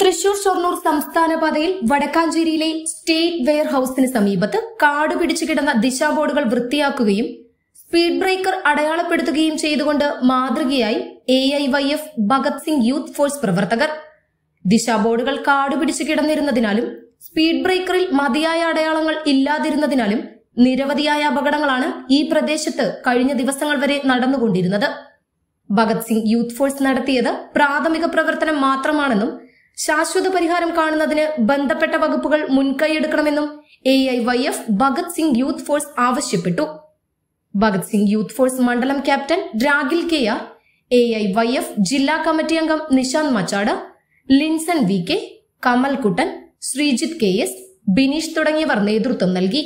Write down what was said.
തൃശൂർ ഷൊർണൂർ സംസ്ഥാന പാതയിൽ വടക്കാഞ്ചേരിയിലെ state wear ഹൌസിന് സമീപത്ത് കാട് പിടിച്ചു കിടന്ന ദിശാബോർഡുകൾ വൃത്തിയാക്കുകയും സ്പീഡ് ബ്രേക്കർ അടയാളപ്പെടുത്തുകയും ചെയ്തുകൊണ്ട് മാതൃകയായി A I Y F Bhagat Singh youth force പ്രവർത്തകർ ദിശാബോർഡുകൾ കാട് പിടിച്ചു കിടന്നിരുന്നതിനാലും സ്പീഡ് ബ്രേക്കറിൽ മതിയായ അടയാളങ്ങൾ ഇല്ലാതിരുന്നതിനാലും നിരവധിയായ അപകടങ്ങളാണ് ഈ പ്രദേശത്ത് കഴിഞ്ഞ ദിവസങ്ങൾ വരെ നടന്നുകൊണ്ടിരുന്നത് ഭഗത് സിംഗ് യൂത്ത് ഫോഴ്സ് നടത്തിയത് പ്രാഥമിക പ്രവർത്തനം മാത്രമാണെന്നും ശാശ്വത പരിഹാരം കാണുന്നതിന് ബന്ധപ്പെട്ട വകുപ്പുകൾ മുൻകൈയെടുക്കണമെന്നും A I Y F Bhagat Singh youth force ആവശ്യപ്പെട്ടു ഭഗത് സിംഗ് യൂത്ത് ഫോഴ്സ് മണ്ഡലം captain Ragil K R A I Y F ജില്ലാ കമ്മിറ്റി അംഗം Nishant Machad Linson V K Kamalkuttan Sreejith K S Bineesh തുടങ്ങിയവർ നേതൃത്വം നൽകി